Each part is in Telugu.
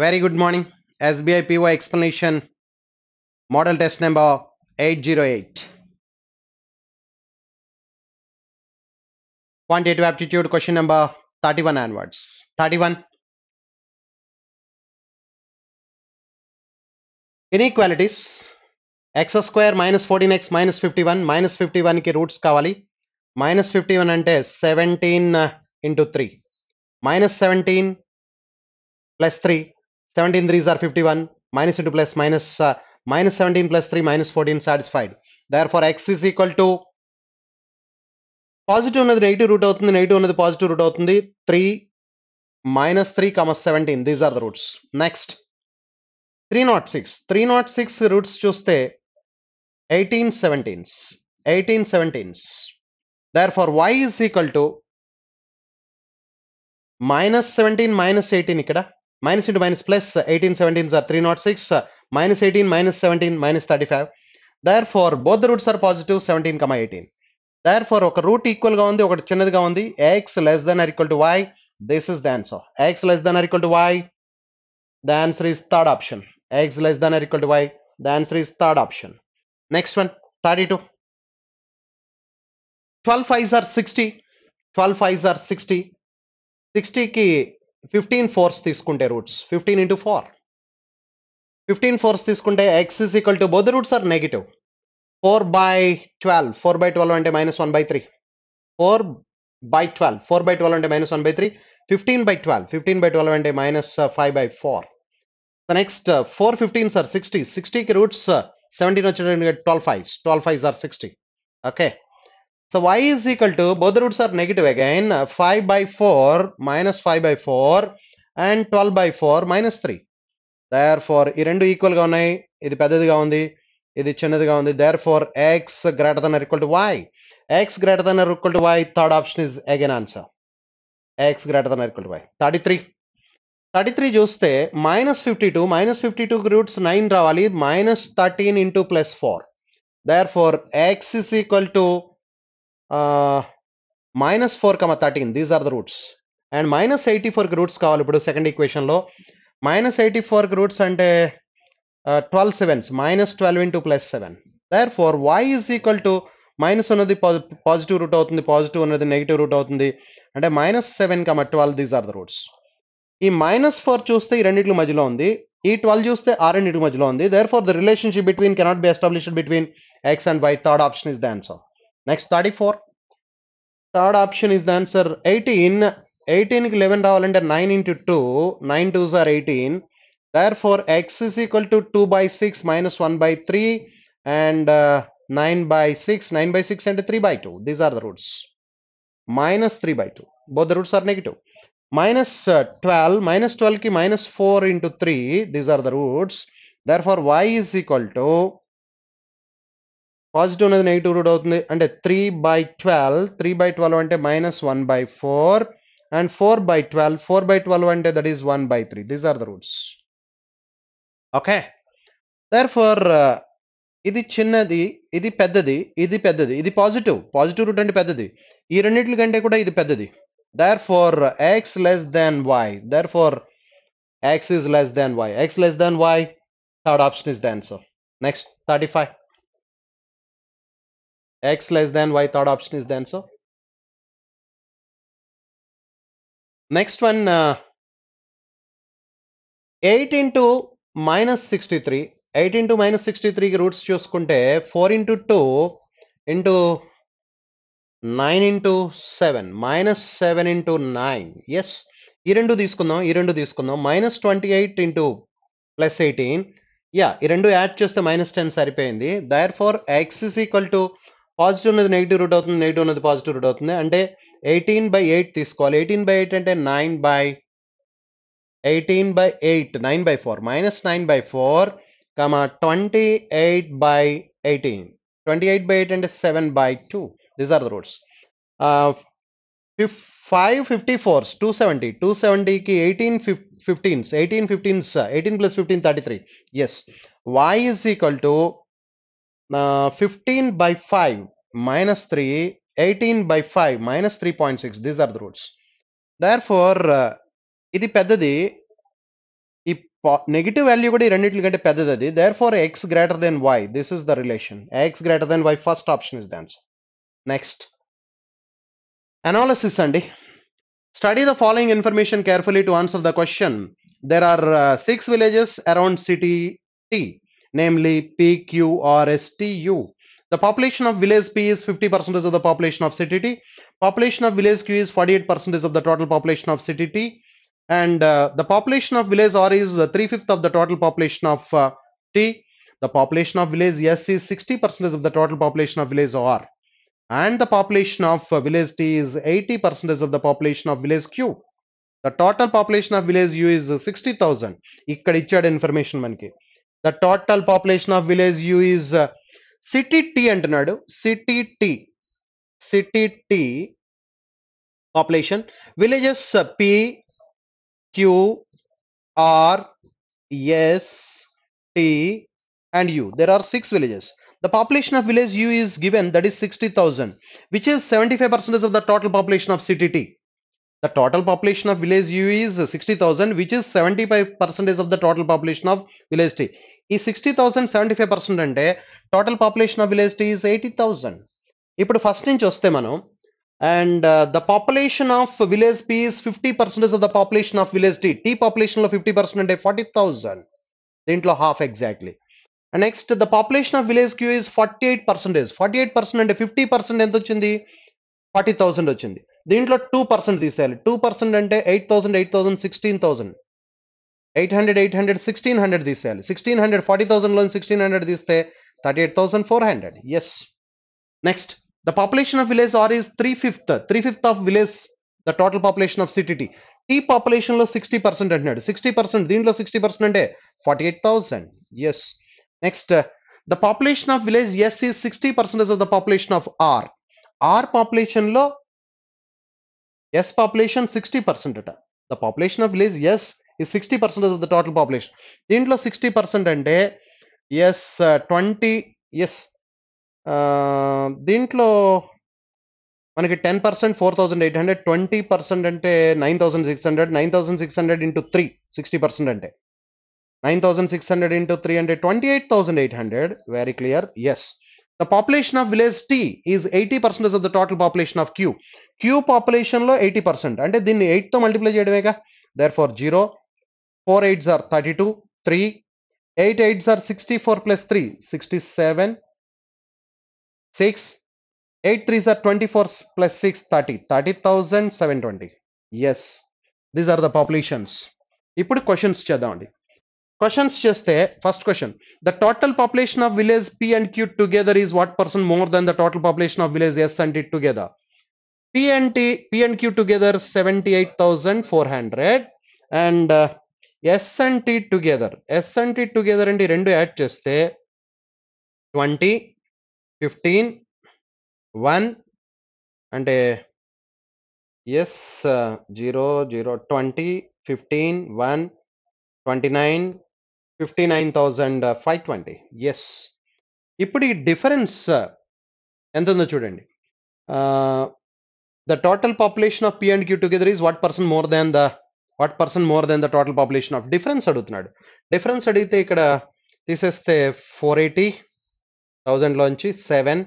Very good morning. SBI PY explanation model test number 808. Quantitative aptitude question number 31 onwards. 31. Inequalities x square minus 14x minus 51 minus 51 కి roots కావాలి 51 ఫిఫ్టీ వన్ అంటే seventeen into uh, three minus seventeen threes are fifty one minus into plus minus minus seventeen plus three minus fourteen satisfied therefore X is equal to positive ఉన్నది నెగిటివ్ రూట్ అవుతుంది నెగిటివ్ ఉన్నది పాజిటివ్ రూట్ అవుతుంది three minus three comma seventeen these are the roots next three naught six three naught six roots చూస్తే eighteen seventeens eighteen seventeens therefore Y is equal to minus seventeen minus eighteen ఇక్కడ minus into minus plus uh, 18 17 are 306 uh, minus 18 minus 17 minus 35 therefore both the roots are positive 17 comma 18 therefore root equal equal గా ఉంది ఒకటి చిన్నదిగా ఉంది x less than or equal to y this is the answer x less than or equal to y the answer is third option x less than or equal to y the answer is third option next one 32 12 5s are 60 12 5s are 60 60 k. Fifteen fours తీసుకుంటే roots fifteen into four fifteen fours తీసుకుంటే X is equal to both roots are negative four by twelve four by twelve అంటే minus one by three four by twelve four by twelve అంటే minus one by three fifteen by twelve fifteen by twelve అంటే minus five by four next four fifteen are sixty సిక్స్టీకి రూట్స్ సెవెంటీన్ వచ్చినట్టు twelve five twelve five are sixty okay so Y is equal to both roots are are negative five by four minus five by four and twelve by four minus three 3. Therefore, ఈ రెండు ఈక్వల్గా ఉన్నాయి ఇది పెద్దదిగా ఉంది ఇది చిన్నదిగా ఉంది therefore X greater than equal to Y X greater than equal to Y third option is again answer X greater than equal to Y thirty three thirty three చూస్తే minus fifty two minus fifty two roots nine రావాలి minus thirteen into plus four therefore X equal to minus four comma thirteen these are the roots and minus eighty ఫోర్కి రూట్స్ కావాలి ఇప్పుడు సెకండ్ ఈక్వేషన్లో మైనస్ ఎయిటీ ఫోర్కి రూట్స్ అంటే twelve sevens minus twelve into plus seven therefore Y is equal to minus ఉన్నది పాజిటివ్ రూట్ అవుతుంది పాజిటివ్ ఉన్నది నెగిటివ్ రూట్ అవుతుంది అంటే minus seven comma twelve these are the roots ఈ మైనస్ ఫోర్ చూస్తే ఈ రెండింటి మధ్యలో ఉంది ఈ ట్వెల్వ్ చూస్తే ఆ రెండింటి మధ్యలో ఉంది therefore the relationship between cannot be established between X and Y third option is the answer next 34 third option is the answer 18 18 11 raval under 9 into 2 9 2s are 18 therefore x is equal to 2 by 6 minus 1 by 3 and uh, 9 by 6 9 by 6 and 3 by 2 these are the roots minus 3 by 2 both the roots are negative minus uh, 12 minus 12 ki minus 4 into 3 these are the roots therefore y is equal to positive అనేది నెగిటివ్ రూట్ అవుతుంది అంటే three by twelve three by twelve అంటే minus one by four and four by twelve four by twelve అంటే that is one by three these are the roots okay therefore ఇది చిన్నది ఇది పెద్దది ఇది పెద్దది ఇది పాజిటివ్ పాజిటివ్ రూట్ అంటే పెద్దది ఈ రెండింటి కంటే కూడా ఇది పెద్దది therefore X less than Y therefore X is less than Y X less than Y third option is the answer next thirty five x less than y third option is the answer next one uh, 8 into minus 63 eight into minus sixty త్రీకి రూట్స్ చూసుకుంటే four into two into nine into seven minus seven into nine yes ఈ రెండు తీసుకుందాం ఈ రెండు తీసుకుందాం minus twenty eight into plus eighteen yeah ఈ రెండు యాడ్ చేస్తే మైనస్ టెన్ సరిపోయింది therefore X is equal to positive ఉన్నది నెగిటివ్ రూట్ అవుతుంది నెగిటివ్ ఉన్నది పాజిటివ్ రూట్ అవుతుంది అంటే ఎయిటీన్ బై ఎయిట్ తీసుకోవాలి ఎయిటీన్ బై ఎయిట్ అంటే nine by eighteen by eight nine by four minus nine by four comma twenty eight by eighteen twenty eight by eight అంటే seven by two these are the roots five fifty fours two seventy two సెవెంటీకి ఎయిటీన్ ఫిఫ్ fifteens eighteen fifteens eighteen plus fifteen thirty three S Y is equal to 15 by 5 minus 3 18 by 5 minus 3.6 these are the roots therefore idi uh, peddadi negative value kuda irandittil kante peddadi therefore x greater than y this is the relation x greater than y first option is the answer next analysis Sunday. study the following information carefully to answer the question there are six villages around city t namely P Q R S T U. The population of village P is 50% of the population of city T. Population of village Q is 48% of the total population of city T, And uh, the population of village R is 3/5 of the total population of uh, T. The population of village S is 60% of the total population of village R. And the population of uh, village T is 80% of the population of village Q. The total population of village U is 60,000. ఇక్కడ information information the total population of village U is uh, CTT uh, and అంటున్నాడు CTT T city T population villages P Q R S T the population of village u is given that is 60000 which is 75 percent of the total population of city t The total population of village U is 60,000, which is 75 percentage of the total population of village T. ఈ sixty thousand seventy five percent అంటే total population of village is eighty thousand ఇప్పుడు ఫస్ట్ నుంచి వస్తే మనం and the population of village P is fifty percentage of the population of village T T పాపులేషన్లో ఫిఫ్టీ పర్సెంట్ అంటే ఫార్టీ థౌసండ్ దీంట్లో half exactly and next the population of village Q is forty eight percentage forty eight percent అంటే ఫిఫ్టీ పర్సెంట్ ఎంత వచ్చింది ఫార్టీ థౌసండ్ వచ్చింది దీంట్లో టూ పర్సెంట్ తీసేయాలి టూ పర్సెంట్ అంటే eight thousand eight thousand sixteen thousand eight hundred eight hundred sixteen hundred తీసేయాలి సిక్స్టీన్ హండ్రెడ్ ఫార్టీ థౌసండ్లో సిక్స్టీన్ హండ్రెడ్ తీస్తే thirty eight thousand four hundred yes next the population of village R is three fifth three fifth of village the total population of CTT T పాపులేషన్లో సిక్స్టీ పర్సెంట్ అంటున్నాడు సిక్స్టీ పర్సెంట్ దీంట్లో సిక్స్టీ పర్సెంట్ అంటే forty eight thousand yes next the population of village yes is sixty percentage of the population of R R పాపులేషన్లో S population 60% అట the population of village S ఈ sixty percent of the total population దీంట్లో సిక్స్టీ పర్సెంట్ అంటే ఎస్ ట్వంటీ ఎస్ దీంట్లో మనకి ten percent four thousand eight hundred twenty percent అంటే nine thousand six hundred nine thousand six hundred into three sixty percent అంటే nine thousand six hundred into three అంటే twenty eight thousand eight hundred very clear yes the population of village T is eighty percentage of the total population of Q Q పాపులేషన్లో ఎయిటీ పర్సెంట్ అంటే దీన్ని ఎయిట్తో మల్టిప్లై చేయడమేగా therefore zero four eights are thirty two three eight eights are sixty four plus three sixty seven six eight threes are twenty four plus six thirty thirty thousand seven twenty yes these are the populations ఇప్పుడు క్వశ్చన్స్ చేద్దామండి Questions just there. First question. The total population of village P and Q together is what percent more than the total population of village S and T together? P and, T, P and Q together 78,400 and uh, S and T together. S and T together and rendu add just 20, 15, 1 and a yes uh, 0, 0, 20, 15, 1, 29, fifty nine thousand five twenty yes ఇప్పుడు ఈ డిఫరెన్స్ uh, ఎంత ఉందో చూడండి the total population of P and Q together is what person more than the what person more than the total population of difference అడుగుతున్నాడు డిఫరెన్స్ అడిగితే ఇక్కడ తీసేస్తే ఫోర్ ఎయిటీ థౌజండ్లోంచి సెవెన్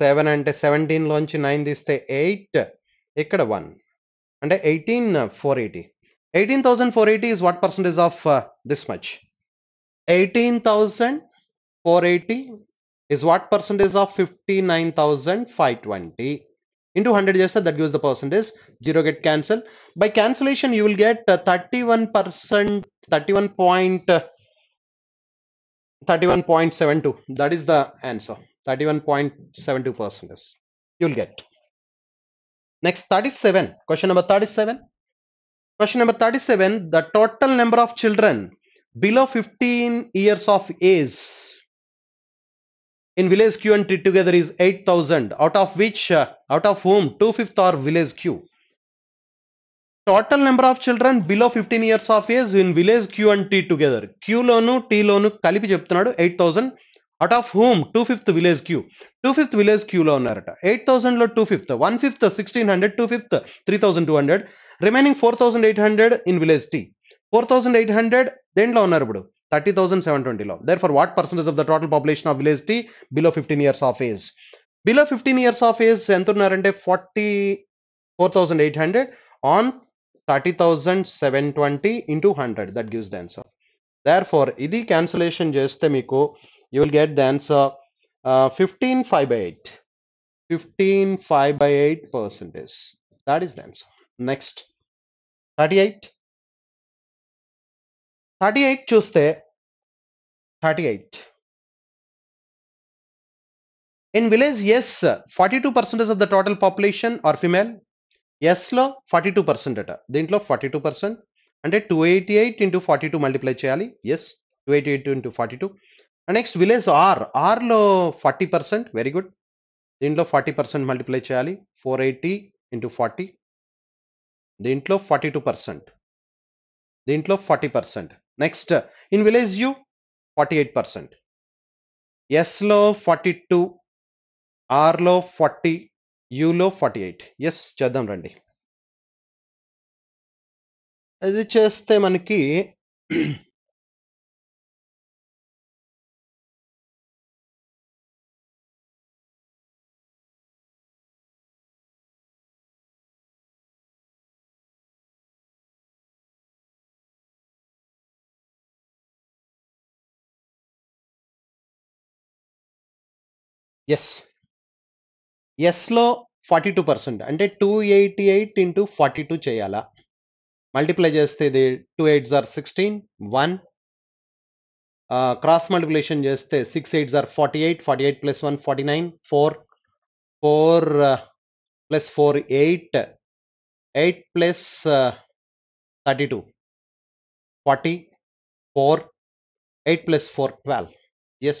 సెవెన్ అంటే సెవెంటీన్లోంచి నైన్ తీస్తే ఎయిట్ ఇక్కడ వన్ అంటే eighteen four eighty eighteen thousand four eighty is what percentage of this much 18,480 is what percentage of 59,520 into 100 just that gives the percentage 0 get cancelled by cancellation you will get uh, 31 percent 31 point uh, 31.72 that is the answer 31.72 percentage you'll get next 37 question number 37 question number 37 the total number of children below 15 years of age in village queue and TRIT together is 8000 out of which uh, out of whom 2 fifth are village queue total number of children below 15 years of age in village Q and T together Q లోను T లోను కలిపి చెప్తున్నాడు 8000 out of whom two fifth village Q two fifth village క్యూలో ఉన్నారట ఎయిట్ థౌసండ్లో two fifth one fifth sixteen hundred two fifth three thousand two hundred remaining four thousand eight hundred in village T four thousand eight hundred దేంట్లో ఉన్నారు ఇప్పుడు థర్టీ థౌసండ్ సెవెన్ ట్వంటీలో therefore what percentage of the total population of village T below fifteen years of age below fifteen years of age ఎంత ఉన్నారంటే forty four thousand eight hundred on thirty thousand seven twenty into hundred that gives the answer therefore ఇది క్యాన్సలేషన్ చేస్తే మీకు you will get the answer fifteen five by eight fifteen five by eight percentage that is the answer next thirty eight thirty eight చూస్తే thirty eight in village S forty two percentage of the total population are female ఎస్లో ఫార్టీ టూ పర్సెంట్ అట దీంట్లో ఫార్టీ టూ పర్సెంట్ అంటే two eighty eight into forty two multiply చేయాలి yes two eighty eight into forty two next village R ఆర్లో ఫార్టీ పర్సెంట్ వెరీ గుడ్ దీంట్లో ఫార్టీ పర్సెంట్ మల్టిప్లై చేయాలి ఫోర్ ఎయిటీ ఇంటూ ఫార్టీ దీంట్లో ఫార్టీ టూ పర్సెంట్ దీంట్లో forty percent Next, in village U, 48%. Yes low 42, R low 40, U low 48. Yes, Chadam Randi. As it says, the yes yes low 42 percent and 288 into 42 chayala multiply just the 2 8s are 16 1 uh, cross multiplication just the 6 8s are 48 48 plus 1 49 4 4 4 8 8 plus uh, 32 44 8 plus 4 12 yes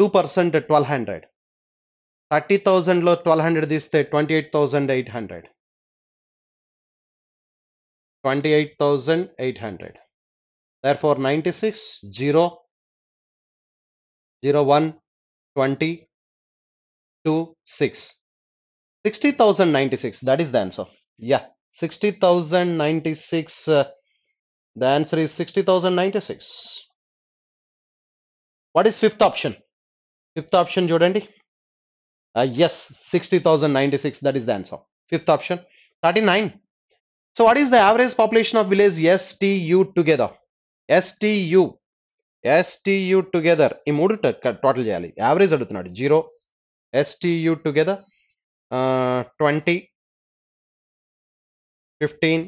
two percent twelve hundred thirty థౌజండ్లో ట్వెల్వ్ హండ్రెడ్ తీస్తే twenty eight thousand eight hundred twenty eight thousand eight hundred therefore ninety six zero zero one twenty two six sixty thousand ninety six that is the answer yeah sixty thousand ninety six the answer is sixty thousand ninety six what is fifth option fifth option చూడండి yes sixty thousand ninety six that is the answer fifth option thirty nine so what is the average population of village STU together STU STU together ఈ మూడు టోటల్ చేయాలి యావరేజ్ అడుగుతున్నాడు zero STU together twenty fifteen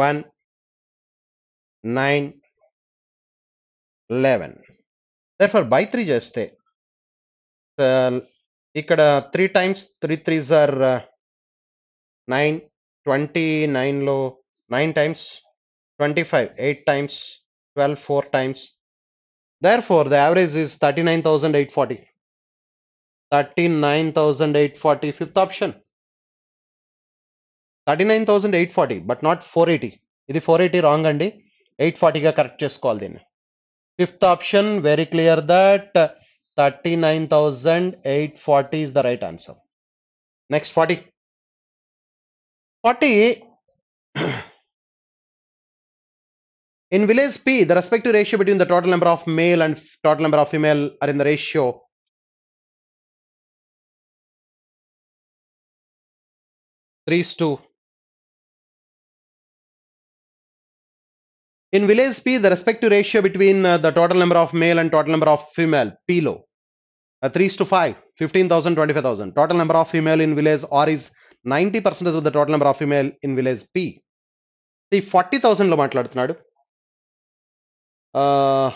one nine eleven therefore by three చేస్తే ఇక్కడ three times three threes are nine twenty నైన్లో nine times twenty five eight times twelve four times therefore the average is thirty nine thousand eight forty thirty nine thousand eight forty fifth option thirty nine thousand eight forty but not four eighty ఇది ఫోర్ ఎయిటీ రాంగ్ అండి ఎయిట్ ఫార్టీగా కరెక్ట్ చేసుకోవాలి దీన్ని Fifth option, very clear that uh, 39,840 is the right answer. Next 40. 40 in village P, the respective ratio between the total number of male and total number of female are in the ratio three is two. In village P, the respective ratio between uh, the total number of male and total number of female, P low, uh, 3 to 5, 15,000, 25,000. Total number of female in village R is 90% of the total number of female in village P. See, 40,000 లో uh,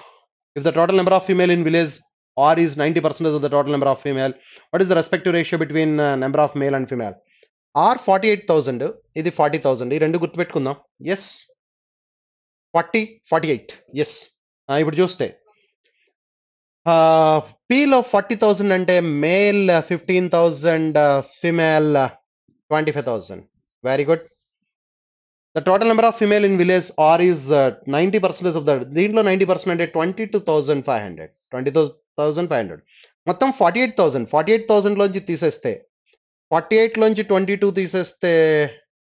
if the total number of female in village R is 90% of the total number of female, what is the respective ratio between uh, number of male and female? R 48,000, 40,000, ఈ 40, 48. Yes, I would just say. Uh, peel of 40,000 and a male 15,000, female 25,000. Very good. The total number of female in village R is 90% uh, of the, total, 90% and 22,500. 22,500. 48,000. 48,000 longe thesis 48 longe 22 thesis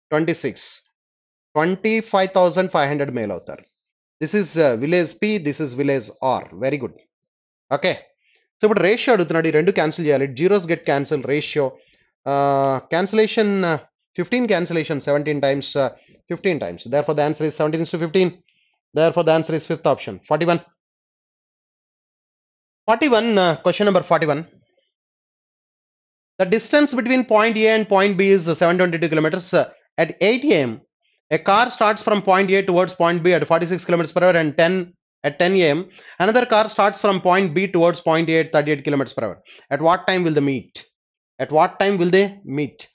26. 25,500 male author. This is uh, village P, this is village R. Very good. Okay. So, but ratio, rendu cancel Let Zeros get cancelled ratio. Uh, cancellation, uh, 15 cancellation, 17 times, uh, 15 times. Therefore, the answer is 17 to 15. Therefore, the answer is fifth option, 41. 41, question number 41. The distance between point A and point B is seventy-two kilometers. at 8 a.m., a car starts from point A towards point B at 46 kilometers per hour and 10 at 10 a.m. Another car starts from point B towards point A at 38 kilometers per hour. At what time will they meet? At what time will they meet?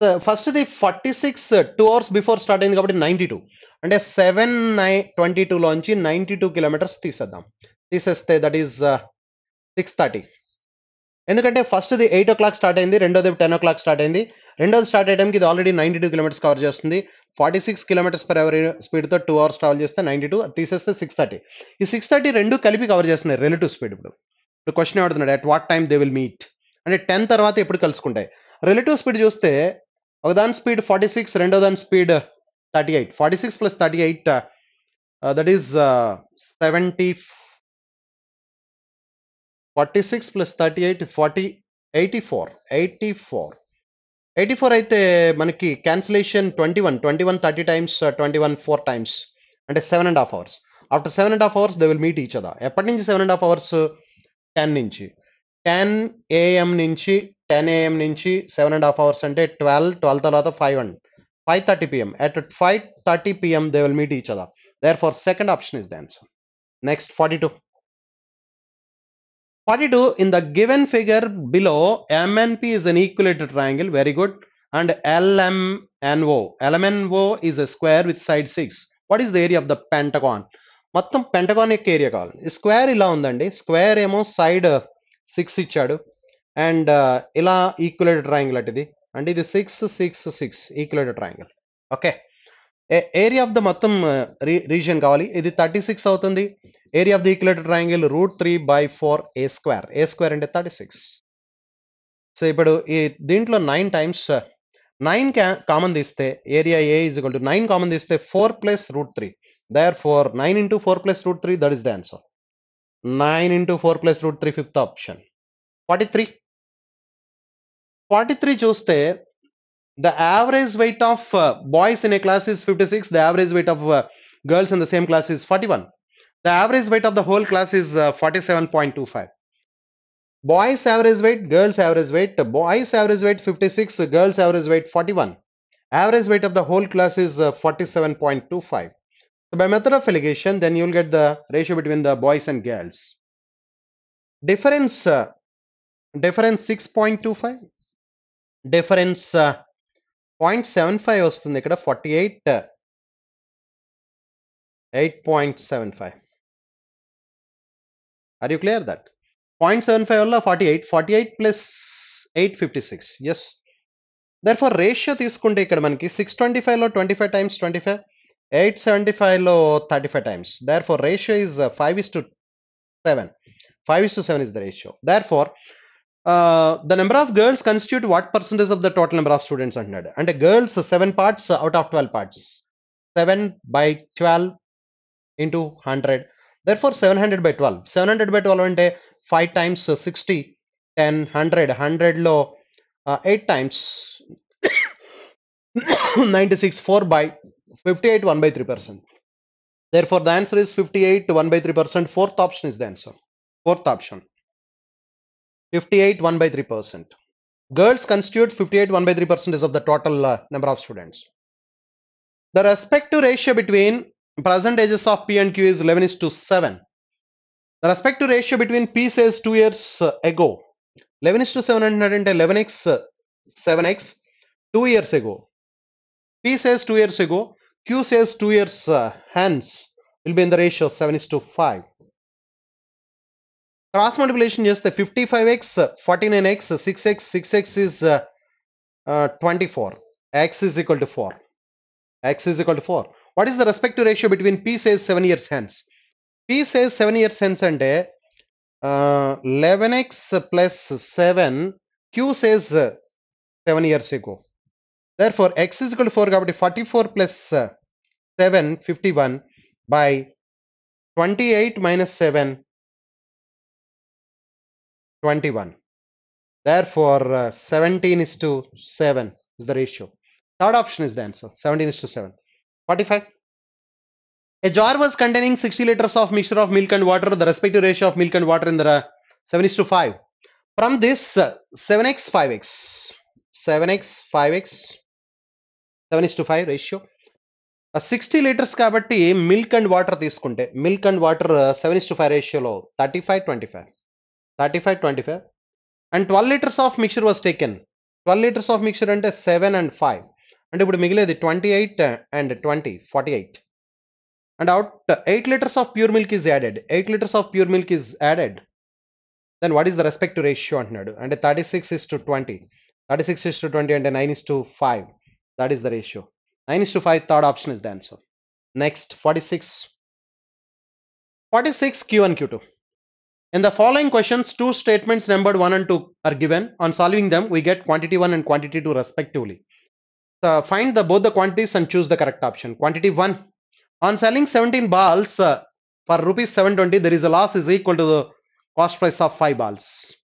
The first the 46 uh, two hours before start అయింది కాబట్టి నైంటీ టూ అంటే సెవెన్ నై ట్వంటీ టూలోంచి నైంటీ that is కిలోమీటర్స్ తీసేద్దాం తీసేస్తే దట్ ఈస్ సిక్స్ థర్టీ ఎందుకంటే ఫస్ట్ది ఎయిట్ ఓ the స్టార్ట్ అయింది the 10 o'clock start start the రెండోది స్టార్ట్ అయ్యడానికి ఇది already ninety two kilometres cover చేస్తుంది forty six kilometres per hour స్పీడ్తో టూ అవర్స్ ట్రావెల్ చేస్తే నైంటీ టూ తీసేస్తే సిక్స్ థర్టీ ఈ సిక్స్ థర్టీ రెండు కలిపి కవర్ చేస్తున్నాయి రిలేటివ్ స్పీడ్ ఇప్పుడు ఇప్పుడు క్వశ్చన్ ఆడుతున్నాడు at what time they will meet అంటే టెన్ తర్వాత ఎప్పుడు కలుసుకుంటాయి రిలేటివ్ స్పీడ్ చూస్తే ఒకదాని స్పీడ్ ఫార్టీ సిక్స్ రెండో దాని speed thirty eight forty six plus thirty eight that is seventy forty six plus thirty eight forty eighty four eighty four eighty four అయితే మనకి cancellation twenty one twenty one thirty times twenty one four times అంటే seven and half hours after seven and half hours they will meet each other ఎప్పటి నుంచి seven and half hours ten నుంచి టెన్ ఏఎం నుంచి టెన్ ఏఎం నుంచి సెవెన్ అండ్ హాఫ్ అవర్స్ అంటే ట్వెల్వ్ ట్వెల్వ్ తర్వాత five and five thirty PM at five thirty PM they will meet each other therefore second option is the answer next forty two 42 in the given figure below MNP is an equilateral triangle very good and LMNO LMNO is a square with side 6 what is the area of the pentagon మొత్తం పెంటగాన్ యొక్క ఏరియా కావాలి స్క్వేర్ ఇలా ఉందండి స్క్వేర్ ఏమో సైడ్ సిక్స్ ఇచ్చాడు అండ్ ఇలా ఈక్యులేటెడ్ ట్రయాంగిల్ అంటే ఇది అంటే ఇది six six six equilateral triangle okay area of the మొత్తం రీజియన్ కావాలి ఇది థర్టీ సిక్స్ అవుతుంది area of the equilateral triangle root three by four a square a square అంటే థర్టీ సిక్స్ సో ఇప్పుడు ఈ దీంట్లో నైన్ టైమ్స్ నైన్ కామన్ తీస్తే area a is equal to nine common తీస్తే four plus root three therefore nine into four plus root three that is the answer nine into four plus root three fifth option forty three forty three చూస్తే the average weight of uh, boys in a class is 56 the average weight of uh, girls in the same class is 41 the average weight of the whole class is uh, 47.25 boys average weight girls average weight boys average weight 56 girls average weight 41 average weight of the whole class is uh, 47.25 so by method of allegation then you will get the ratio between the boys and girls difference uh, difference 6.25 difference uh, point seven five వస్తుంది ఇక్కడ forty eight eight point seven five are you clear that point seven five వల్ల forty eight forty eight plus eight fifty six yes therefore ratio తీసుకుంటే ఇక్కడ మనకి సిక్స్ ట్వంటీ ఫైవ్లో twenty five times twenty five eight seventy ఫైవ్లో thirty five times therefore ratio is five is to seven five is to seven is the ratio therefore Uh, the number of girls constitute what percentage of the total number of students entered and a girls seven parts out of 12 parts 7 by 12 into 100 therefore 700 by 12 700 by 12 అంటే 5 times 60 10 100 100 uh, 8 times 96 4 by 58 1 by 3 percent therefore the answer is 58 1 by 3 percent fourth option is the answer fourth option 58 1 by 3 percent. Girls constitute 58 1 by 3 percent is of the total uh, number of students. The respective ratio between percentages of P and Q is 11 is to 7. The respective ratio between P says 2 years uh, ago 11 is to 7 and 11x uh, 7x 2 years ago. P says 2 years ago. Q says 2 years uh, hence will be in the ratio 7 is to 5. Cross multiplication just the 55x, 49x, 6x, 6x is uh, uh, 24. x is equal to 4. x is equal to 4. What is the respective ratio between p says 7 years hence? p says 7 years hence and a uh, 11x plus 7 q says uh, 7 years ago. Therefore, x is equal to 4 gravity 44 plus uh, 7 51 by 28 minus 7 21 therefore uh, 17 is to 7 is the ratio third option is the answer 17 is to 7 45 a jar was containing 60 liters of mixture of milk and water the respective ratio of milk and water in the uh, 7 is to 5 from this uh, 7x 5x 7x 5x 7 is to 5 ratio 60 liters కాబట్టి మిల్క్ అండ్ వాటర్ తీసుకుంటే milk and water seven 7 is to 5 ratio five 35, 25. Thirty five twenty five and twelve litres of mixture was taken twelve litres of mixture అంటే సెవెన్ అండ్ ఫైవ్ అంటే ఇప్పుడు మిగిలేది twenty eight and twenty forty eight and out eight litres of pure milk is added eight litres of pure milk is added then what is the respect ratio అంటున్నాడు అంటే thirty six is to twenty thirty six is to twenty అంటే nine is to five that is the ratio nine is to five third option is the answer next forty six forty six Q one Q two In the following questions, two statements numbered 1 and 2 are given. On solving them, we get quantity 1 and quantity 2 respectively. So find the both the quantities and choose the correct option. Quantity 1. On selling 17 balls uh, for rupees 720, there is a loss is equal to the cost price of 5 balls.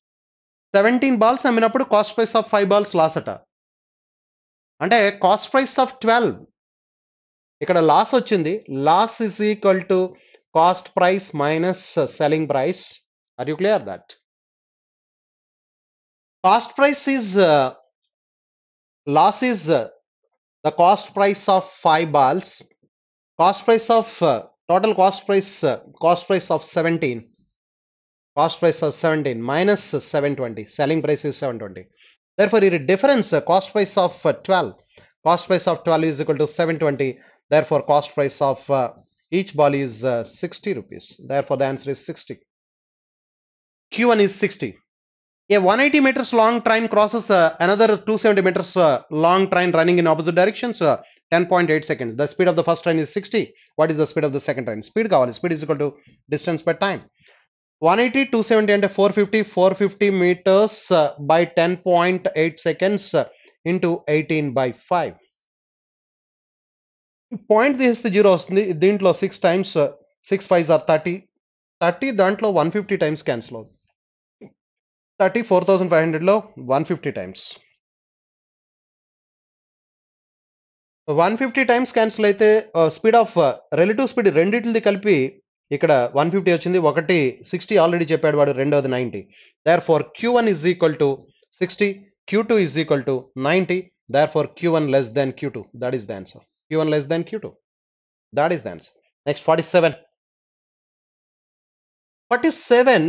17 balls, I mean, up to cost price of 5 balls loss at అంటే కాస్ట్ ప్రైస్ ఆఫ్ ట్వెల్వ్ ఇక్కడ లాస్ వచ్చింది Loss is equal to cost price minus uh, selling price. Are you clear that? Cost price is uh, loss is uh, the cost price of five balls, cost price of uh, total cost price uh, cost price of 17 cost price of 17 minus 720 selling price is 720 therefore it difference uh, cost price of uh, 12 cost price of 12 is equal to 720 therefore cost price of uh, each ball is uh, 60 rupees therefore the answer is 60 Q1 is 60. A 180 meters long train crosses uh, another 270 meters uh, long train running in opposite directions. Uh, 10.8 seconds. The speed of the first train is 60. What is the speed of the second train? Speed kavali. Speed is equal to distance by time. 180, 270 and 450, 450 meters by 10.8 seconds uh, into 18 by 5. Point తీస్తే the వస్తుంది దీంట్లో six six times five are thirty 30. 30 one fifty 150 times అవుతుంది థర్టీ ఫోర్ థౌసండ్ ఫైవ్ హండ్రెడ్లో one fifty times one fifty times cancel అయితే స్పీడ్ ఆఫ్ రిలేటివ్ స్పీడ్ రెండింటిది కలిపి ఇక్కడ వన్ ఫిఫ్టీ వచ్చింది ఒకటి సిక్స్టీ ఆల్రెడీ చెప్పాడు వాడు రెండోది ninety therefore Q one is equal to sixty Q two is equal to ninety therefore Q one less than Q two that is the answer Q one less than Q two that is the answer next forty seven forty seven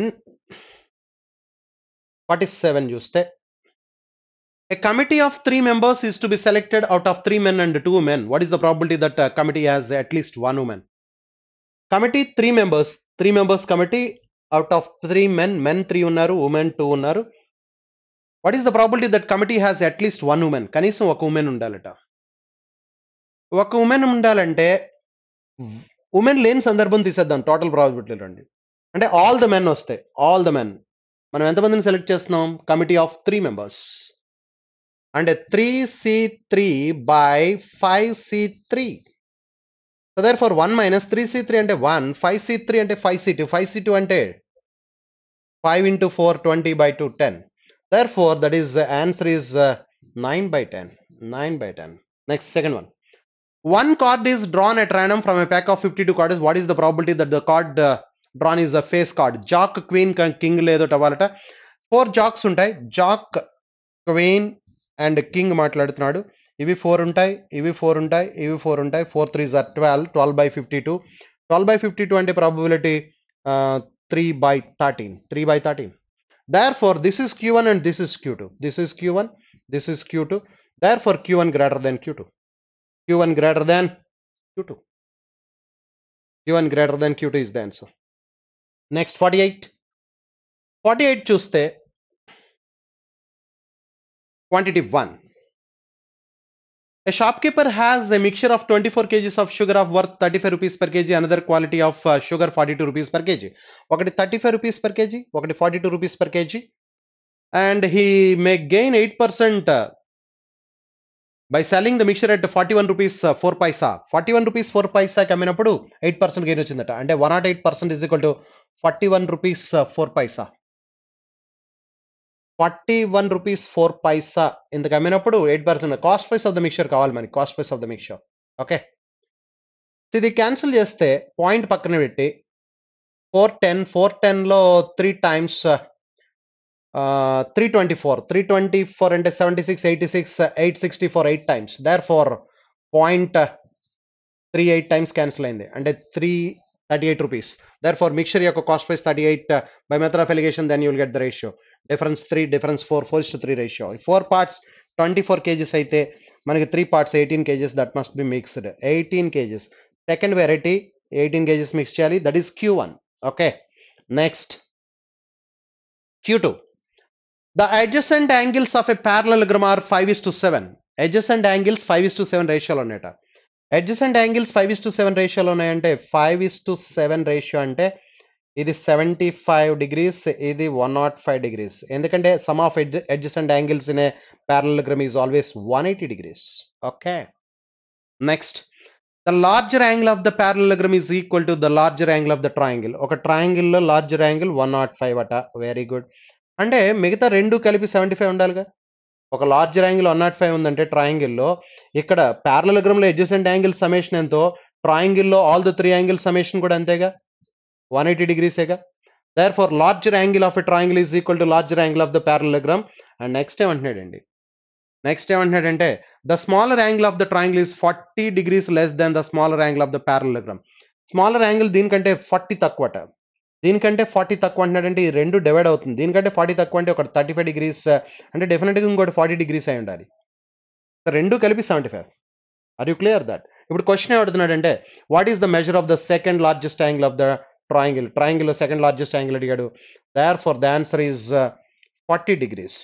47 చూస్తే a committee of three members is to be selected out of three men and two women. What is the probability that a committee has at least one woman? Committee three members, three members committee out of three men, men three unnaru, women two unnaru. What is the probability that committee has at least one woman? కనీసం ఒక ఉమెన్ ఉండాలట ఒక ఉమెన్ ఉండాలంటే ఉమెన్ లేని సందర్భం తీసేద్దాం టోటల్ ప్రాబిలిటీ రండి అంటే ఆల్ ద మెన్ వస్తాయి ఆల్ ద మెన్ మనం ఎంతమందిని సెలెక్ట్ చేస్తున్నాం కమిటీ ఆఫ్ త్రీ మెంబర్స్ అంటే three C three by five C three so therefore one minus three C three అంటే వన్ ఫైవ్ సి త్రీ అంటే five C two five C two అంటే five into four twenty by two ten there four that is answer is nine by ten nine by ten next second one one card is drawn at random from a pack of 52 cards what is the probability that the card uh, drawn is a face card jack queen king లేదోట వాళ్ళట ఫోర్ జాక్స్ ఉంటాయి జాక్ క్వీన్ అండ్ కింగ్ మాట్లాడుతున్నాడు ఇవి ఫోర్ ఉంటాయి ఇవి ఫోర్ ఉంటాయి ఇవి ఫోర్ ఉంటాయి four three are twelve twelve by fifty two twelve by fifty two అంటే probability three by thirteen three by thirteen therefore this is Q one and this is Q two this is Q one this is Q two therefore Q one greater than Q two Q one greater than Q two Q one greater than Q two is the answer next forty eight forty eight చూస్తే quantity one A shopkeeper has a mixture of 24 kgs of sugar of worth 35 rupees per kg, another quality of uh, sugar 42 rupees per kg. ఒకటి 35 rupees per kg, ఒకటి 42 rupees per kg. And he may gain 8% uh, by selling the mixture at 41 rupees uh, 4 paisa. 41 rupees 4 paisa కమ్మినప్పుడు 8% gain వచ్చిందట అంటే 108% is equal to forty one rupees four uh, paisa forty one rupees four paisa ఇంతకు అమ్మినప్పుడు eight percent cost price of the mixture కావాలి మనకి cost price of the mixture okay ఇది క్యాన్సిల్ చేస్తే పాయింట్ పక్కన పెట్టి ఫోర్ టెన్ ఫోర్ టెన్లో three times three twenty four three twenty four అంటే seventy six eighty six eight sixty four eight times therefore point three eight times cancel అయింది అంటే three 38 rupees. Therefore, mixture. sure your cost price 38 uh, by method of allegation, then you will get the ratio. Difference 3, difference 4, 4 is to 3 ratio. 4 parts 24 kgs I మనకి 3 parts 18 kgs that must be mixed. 18 kgs. Second variety 18 kgs mixed. Charlie, that is Q1. Okay. Next. Q2. The adjacent angles of a parallelogram are 5 is to 7. Adjacent angles 5 is to 7 ratio oneta. Adjacent angles five is to seven రేషియోలో ఉన్నాయంటే five is to seven ratio అంటే ఇది సెవెంటీ ఫైవ్ డిగ్రీస్ ఇది వన్ నాట్ ఫైవ్ డిగ్రీస్ ఎందుకంటే sum of adjacent angles in a parallelogram is always one eighty degrees okay next the larger angle of the parallelogram is equal to the larger angle of the triangle ఒక ట్రాయాంగిల్లో larger angle one naught five అట వెరీ గుడ్ అంటే మిగతా రెండు కలిపి సెవెంటీ ఫైవ్ ఉండాలిగా ఒక large angle one naught five ఉందంటే ట్రయాంగిల్లో ఇక్కడ ప్యారలగ్రమ్లో అడ్జసెంట్ యాంగిల్ సమేషన్ ఎంతో ట్రయాంగిల్లో all the three angle summation కూడా అంతేగా వన్ ఎయిటీ డిగ్రీసేగా therefore larger angle of a triangle is equal to larger angle of the parallelogram and next ఏమంటున్నాడండి నెక్స్ట్ ఏమంటున్నాడంటే the smaller angle of the triangle is forty degrees less than the smaller angle of the parallelogram smaller angle దీనికంటే ఫార్టీ తక్కువట దీనికంటే ఫార్టీ తక్కువ అంటున్నాడంటే ఈ రెండు డివైడ్ అవుతుంది దీనికంటే ఫార్టీ తక్కువ అంటే ఒక థర్టీ ఫైవ్ డిగ్రీస్ అంటే డెఫినెట్గా ఇంకోటి ఫార్టీ డిగ్రీస్ అయి ఉండాలి రెండు కలిపి seventy five are you clear that ఇప్పుడు క్వశ్చన్ ఏమడుతున్నాడంటే what is the measure of the second largest angle of the triangle triangle second largest angle అడిగాడు therefore the answer is forty degrees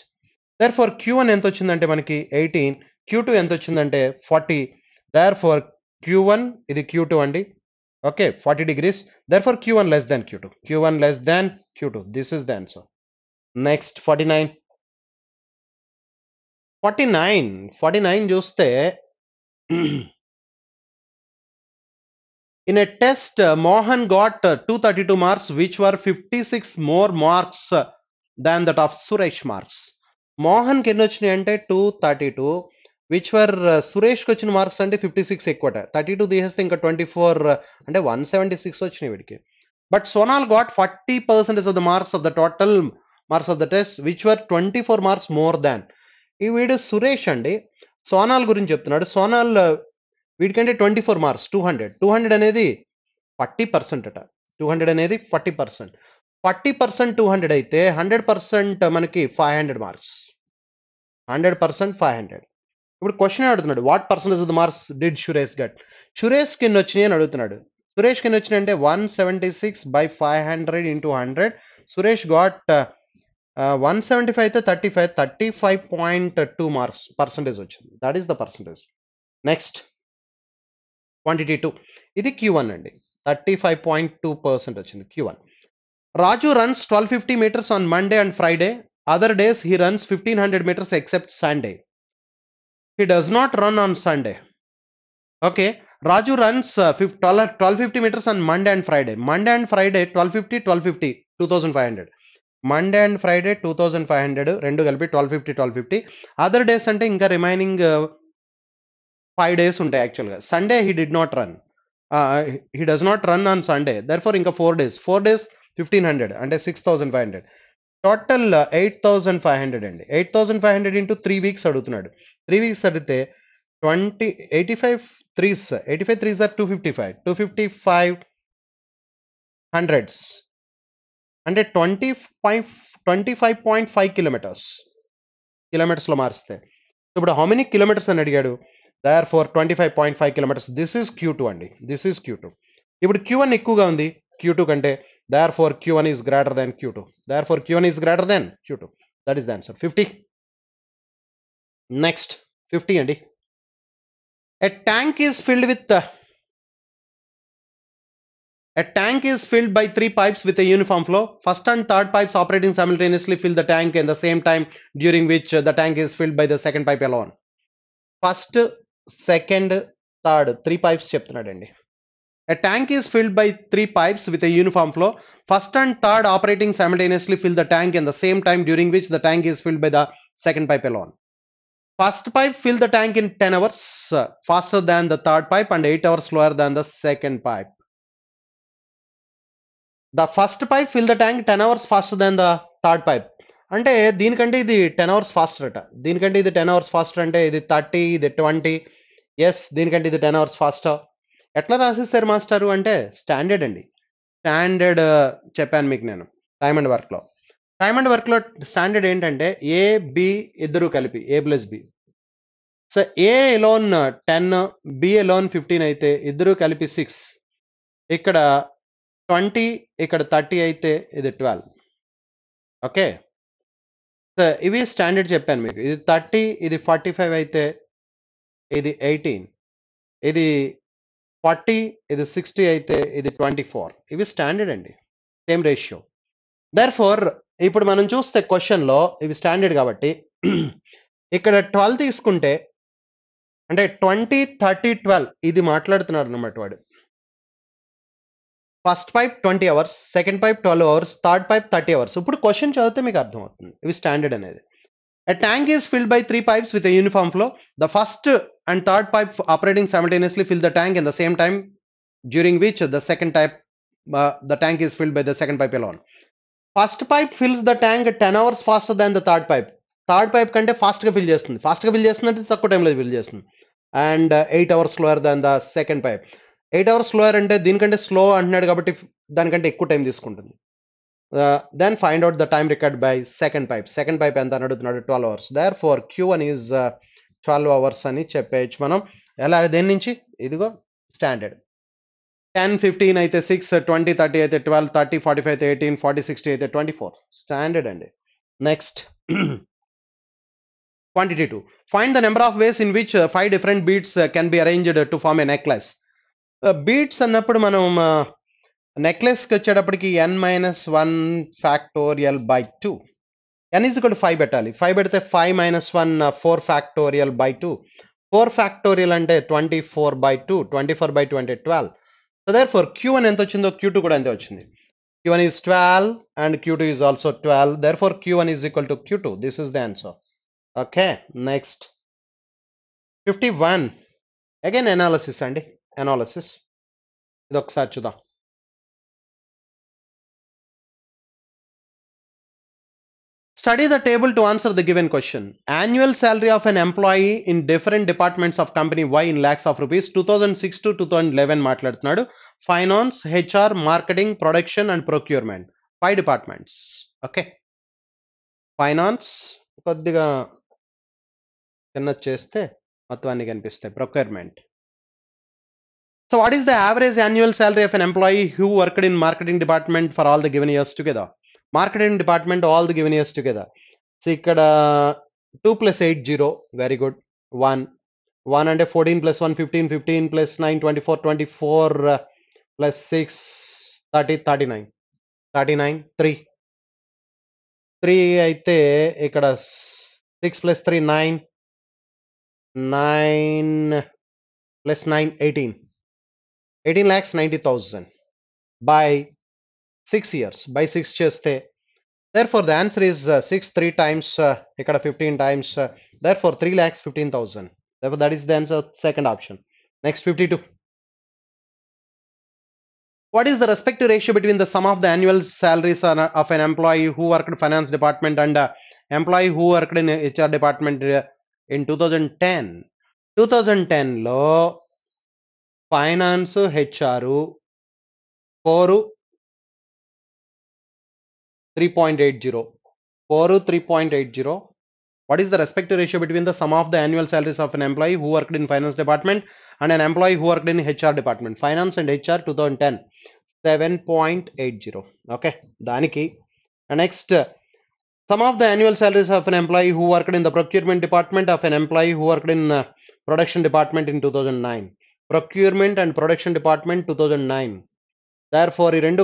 therefore Q one ఎంత వచ్చిందంటే మనకి ఎయిటీన్ క్యూ టూ ఎంత వచ్చిందంటే forty therefore Q one ఇది క్యూ టూ అండి okay 40 degrees therefore q1 less than q2 q1 less than q2 this is the answer next 49 49 49 చూస్తే in a test uh, mohan got uh, 232 marks which were 56 more marks uh, than that of suresh marks mohan కి ఎన్ని వచ్చినాయి 232 విచ్ వర్ సురేష్కి వచ్చిన మార్క్స్ అంటే ఫిఫ్టీ సిక్స్ ఎక్కువ థర్టీ టూ తీసేస్తే ఇంకా ట్వంటీ ఫోర్ uh, అంటే వన్ సెవెంటీ సిక్స్ వచ్చినాయి వీడికి but Sonal got forty percentage of the marks of the total marks of the test which were twenty four marks more than ఈ వీడు సురేష్ అండి సోనాల్ గురించి చెప్తున్నాడు సోనాల్ uh, వీడికంటే twenty four marks two hundred two hundred అనేది ఫార్టీ పర్సెంట్ అట టూ హండ్రెడ్ అనేది forty percent forty percent two hundred అయితే హండ్రెడ్ పర్సెంట్ మనకి five hundred marks hundred percent five hundred ఇప్పుడు క్వశ్చన్ అడుగుతున్నాడు what percentage of the marks did Suresh got Suresh కింద వచ్చినాయి అని అడుగుతున్నాడు సురేష్ కింద వచ్చినాయి అంటే one seventy six by five hundred into hundred Suresh got one seventy five అయితే thirty five thirty five point two marks percentage వచ్చింది that is the percentage next quantity two ఇది క్యూ వన్ అండి thirty five point two percent వచ్చింది Q one Raju runs twelve fifty metres on Monday and Friday other days he runs fifteen hundred metres except Sunday does run on Sunday he does not run twelve fifty metres and Monday and Friday Monday and Friday and fifty Monday fifty two thousand five hundred Monday and Friday two thousand five hundred రెండు కలిపి twelve fifty twelve fifty other days అంటే ఇంకా రిమైనింగ్ ఫైవ్ డేస్ ఉంటాయి యాక్చువల్గా Sunday he did not run he does not run on Sunday therefore ఇంకా four days four days fifteen hundred అంటే six thousand five hundred total eight thousand five hundred అండి eight thousand five hundred into three weeks అడుగుతున్నాడు త్రీ వీక్స్ సర్దితే twenty eighty five threes eighty five threes are two fifty five two fifty five hundreds అంటే twenty five twenty five point five kilometres కిలోమీటర్స్లో మారిస్తే ఇప్పుడు హౌ మెనీ కిలోమీటర్స్ అని అడిగాడు therefore twenty five point five kilometres this is Q two అండి దిస్ ఈజ్ క్యూ టూ ఇప్పుడు క్యూ వన్ ఎక్కువగా ఉంది క్యూ టూ కంటే therefore Q one is greater than Q two therefore Q one is greater than Q two that is the answer fifty Next, 50 and a tank is filled with uh, a tank is filled by three pipes with a uniform flow. First and third pipes operating simultaneously fill the tank in the same time during which uh, the tank is filled by the second pipe alone. First, second, third, three pipes. A tank is filled by three pipes with a uniform flow. First and third operating simultaneously fill the tank in the same time during which the tank is filled by the second pipe alone. First pipe fill the tank in ten hours faster than the third pipe and eight hours lower than the second pipe the first pipe fill the tank ten hours faster than the third pipe అంటే దీనికంటే ఇది టెన్ అవర్స్ ఫాస్టర్ అట దీనికంటే ఇది టెన్ అవర్స్ ఫాస్టర్ అంటే ఇది థర్టీ ఇది ట్వంటీ ఎస్ దీనికంటే ఇది టెన్ అవర్స్ ఫాస్టర్ ఎట్లా రాసేసారు మాస్టరు అంటే స్టాండర్డ్ అండి స్టాండర్డ్ చెప్పాను మీకు నేను టైమ్ అండ్ వర్క్లో డైమండ్ వర్క్ వర్క్లో స్టాండర్డ్ ఏంటంటే ఏ బి ఇద్దరు కలిపి A plus B so A alone ten B alone fifteen అయితే ఇద్దరు కలిపి సిక్స్ ఇక్కడ ట్వంటీ ఇక్కడ థర్టీ అయితే ఇది ట్వెల్వ్ ఓకే సో ఇవి స్టాండర్డ్ చెప్పాను మీకు ఇది థర్టీ ఇది ఫార్టీ ఫైవ్ అయితే ఇది ఎయిటీన్ ఇది ఫార్టీ ఇది సిక్స్టీ అయితే ఇది ట్వంటీ ఫోర్ ఇవి స్టాండర్డ్ అండి సేమ్ రేషియో దర్ ఫోర్ ఇప్పుడు మనం చూస్తే క్వశ్చన్లో ఇవి స్టాండర్డ్ కాబట్టి ఇక్కడ ట్వెల్వ్ తీసుకుంటే అంటే ట్వంటీ థర్టీ ట్వెల్వ్ ఇది మాట్లాడుతున్నారు అన్నమాట వాడు first pipe twenty hours second pipe twelve hours third pipe thirty hours ఇప్పుడు క్వశ్చన్ చదివితే మీకు అర్థమవుతుంది ఇవి స్టాండర్డ్ అనేది a tank is filled by three pipes with uniform flow the first and third pipe operating simultaneously fill the tank in the same time during which the second pipe the tank is filled by the second pipe alone first pipe fills the tank ten hours faster than the third pipe third pipe కంటే ఫాస్ట్గా ఫిల్ చేస్తుంది ఫాస్ట్గా ఫిల్ చేస్తుందంటే తక్కువ టైంలో ఫిల్ చేస్తుంది and eight hours slower than the second pipe eight hours slower అంటే దీనికంటే స్లో అంటున్నాడు కాబట్టి దానికంటే ఎక్కువ టైం తీసుకుంటుంది then find out the time record by second pipe second pipe ఎంత అని అడుగుతున్నాడు twelve hours therefore Q అని ఈజ్ ట్వెల్వ్ అవర్స్ అని చెప్పేయచ్చు మనం ఎలా దేని నుంచి ఇదిగో స్టాండర్డ్ టెన్ ఫిఫ్టీన్ అయితే సిక్స్ ట్వంటీ థర్టీ అయితే ట్వెల్వ్ థర్టీ ఫార్టీ ఫైవ్ అయితే ఎయిటీన్ ఫార్టీ సిక్స్టీ అయితే ట్వంటీ ఫోర్ స్టాండర్డ్ అండి next quantity to find the number of ways in which five different beads can be arranged to form a necklace beads అన్నప్పుడు మనం నెక్లెస్కి uh, వచ్చేటప్పటికి n minus one factorial by two n is ఇక్కడ ఫైవ్ పెట్టాలి ఫైవ్ పెడితే five minus one four factorial by two four factorial అంటే twenty four by two twenty four by two అంటే twelve So therefore Q1 and వచ్చిందో Q2 కూడా అంతే వచ్చింది Q1 is 12 and Q2 is also 12. Therefore Q1 is equal to Q2. This is the answer. Okay, next 51. Again analysis and analysis ఇది chudha. Study the table to answer the given question. Annual salary of an employee in different departments of company Y in lakhs of rupees 2006 to 2011 మాట్లాడుతున్నాడు finance HR marketing production and procurement five departments okay finance కొద్దిగా చిన్న చేస్తే మొత్తాన్ని కనిపిస్తాయి procurement so what is the average annual salary of an employee who worked in marketing department for all the given years together marketing department all the given years together see so, 2 plus 8 0 very good 1 1 and 14 plus 1 15 15 plus 9 24 24 uh, 6 30 39 39 3 3 I ikkada 6 plus 3 9 9 plus 9 18 18 lakhs 90000 by 6 years by 6 చేస్తే therefore the answer is uh, 6 3 times uh, 15 times uh, therefore 3 lakhs 15000 therefore that is the answer second option next 52 what is the respective ratio between the sum of the annual salaries of an employee who worked in finance department and uh, employee who worked in HR department uh, in 2010? 2010 law finance HR four 3.80. Poru 3.80. What is the respective ratio between the sum of the annual salaries of an employee who worked in finance department and an employee who worked in HR department? Finance and HR 2010. 7.80. Okay. Daniki. And next, uh, sum of the annual salaries of an employee who worked in the procurement department of an employee who worked in uh, production department in 2009. Procurement and production department 2009. therefore ಈ రెండు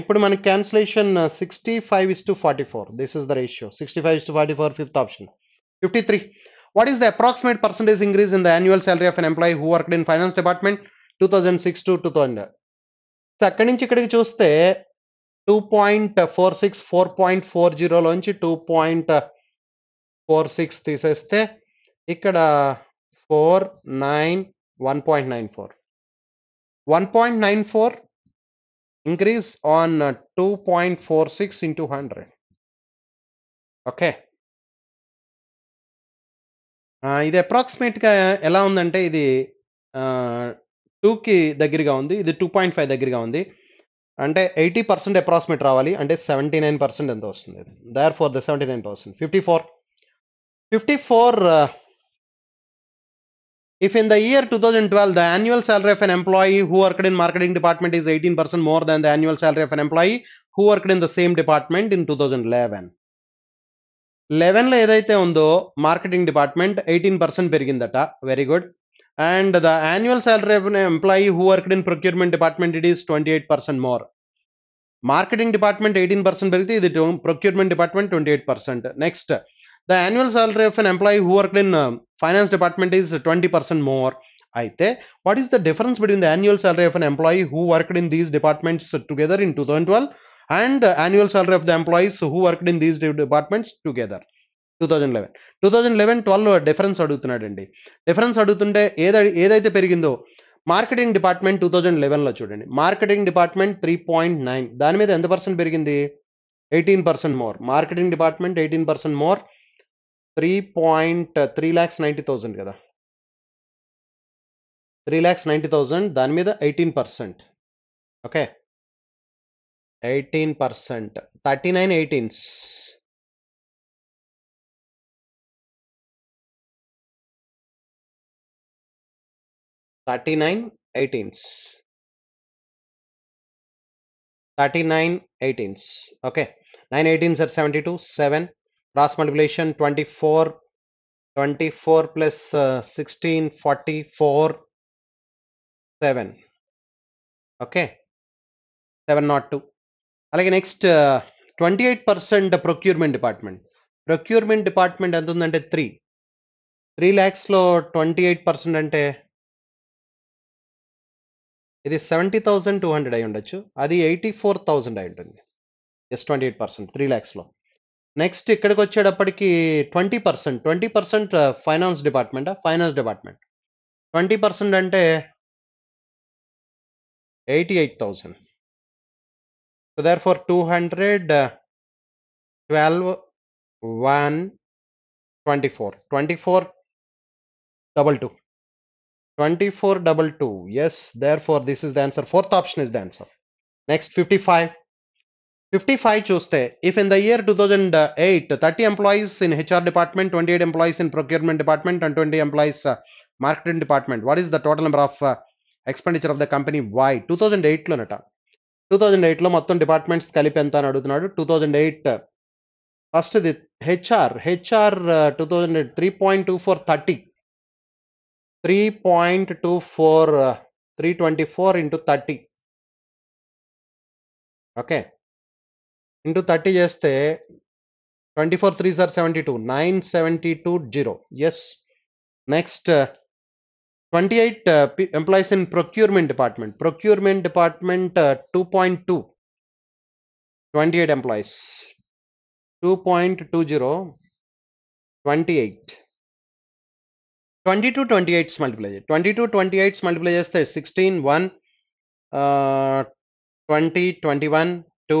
ఇప్పుడు మనకి cancellation sixty five is to forty four this is the ratio sixty five is to forty four fifth option fifty three what is the approximate percentage increase in the annual salary of an employee who worked in finance department two thousand six to two thousand so అక్కడి నుంచి ఇక్కడికి చూస్తే two point four six four point four జీరోలోంచి టూ పాయింట్ ఫోర్ సిక్స్ తీసేస్తే ఇక్కడ four nine one point nine four one point nine four increase on 2.46 uh, into 100 okay uh, ఇది అప్రాక్సిమేట్గా ఎలా ఉందంటే ఇది టూకి దగ్గరగా ఉంది ఇది టూ పాయింట్ ఫైవ్ దగ్గరగా ఉంది అంటే ఎయిటీ పర్సెంట్ అప్రాక్సిమేట్ రావాలి అంటే సెవెంటీ నైన్ పర్సెంట్ ఎంత వస్తుంది therefore the seventy nine percent fifty four fifty four If in the year 2012, the annual salary of an employee who worked in marketing department is 18% more than the annual salary of an employee who worked in the same department in 2011. 11 edaithe undo marketing department 18% perigindata. Very good. And the annual salary of an employee who worked in procurement department it is 28% more. Marketing department 18% perigindhi idhi procurement department 28%. Next, the annual salary of an employee who worked in um, finance department is twenty percent more అయితే what is the difference between the annual salary of an employee who worked in these departments together in two thousand twelve and annual salary of the employees who worked in these departments together two thousand eleven two thousand eleven twelve difference అడుగుతున్నాడండి డిఫరెన్స్ అడుగుతుంటే ఏదై ఏదైతే పెరిగిందో మార్కెటింగ్ డిపార్ట్మెంట్ టూ థౌజండ్ లెవెన్లో చూడండి marketing department three point nine దాని మీద ఎంత పర్సెంట్ పెరిగింది eighteen percent more marketing department eighteen percent more three point uh, three lakhs ninety thousand kada. Three lakhs ninety thousand. Then me the eighteen percent. Okay. Eighteen percent. Thirty nine eighteens. Thirty nine eighteens. Thirty nine eighteens. Okay. Nine eighteens are seventy two. Seven. Twenty four twenty four plus sixteen forty four seven okay seven not two అలాగే next twenty eight percent procurement department procurement department ఎంత ఉందంటే త్రీ త్రీ ల్యాక్స్లో ట్వంటీ ఎయిట్ పర్సెంట్ అంటే ఇది సెవెంటీ థౌసండ్ టూ హండ్రెడ్ అయి ఉండొచ్చు అది ఎయిటీ ఫోర్ థౌసండ్ అయి ఉంటుంది just twenty eight percent three ల్యాక్స్లో నెక్స్ట్ ఇక్కడికి వచ్చేటప్పటికి twenty percent twenty percent finance department finance department twenty percent అంటే eighty eight thousand so there two hundred twelve one twenty four twenty four double two twenty four double two yes therefore this is the answer fourth option is the answer next fifty five fifty five చూస్తే if in the year two thousand eight thirty employees in HR department twenty eight employees in procurement department and twenty employees marketing department what is the total number of expenditure of the company by two thousand ఎయిట్లోనట టూ థౌజండ్ లో మొత్తం డిపార్ట్మెంట్స్ కలిపి ఎంత అని అడుగుతున్నాడు two thousand eight first the HR HR two thousand three point two four thirty three point two four three twenty four into thirty okay into thirty చేస్తే twenty four three sir seventy two nine seventy two zero yes next twenty eight employees in procurement department procurement department two point two twenty eight employees two point two zero twenty eight twenty two twenty eights multiply చేయి twenty two twenty eights multiply చేస్తే sixteen one twenty twenty one two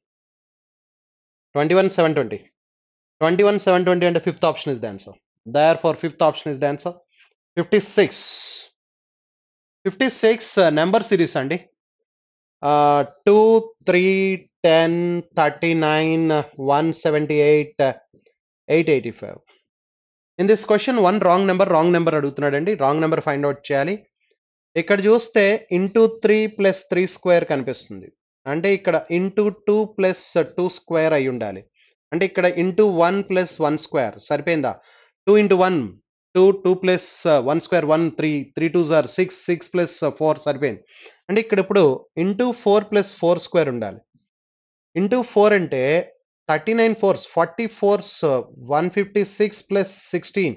twenty one seven twenty twenty one seven twenty అంటే fifth option is the answer therefore fifth option is the answer fifty six fifty six number series అండి two three ten thirty nine one seventy eight eight eighty five in this question one wrong number wrong number అడుగుతున్నాడండి రాంగ్ నెంబర్ ఫైండ్ అవుట్ చేయాలి ఇక్కడ చూస్తే into three plus three square కనిపిస్తుంది అంటే ఇక్కడ into two plus two square అయి ఉండాలి అంటే ఇక్కడ into one plus one square సరిపోయిందా two into one two two plus one square one three three two sir six six plus four సరిపోయింది అంటే ఇక్కడ ఇప్పుడు into four plus four square ఉండాలి ఇంటూ ఫోర్ అంటే thirty nine fours forty fours one fifty six plus sixteen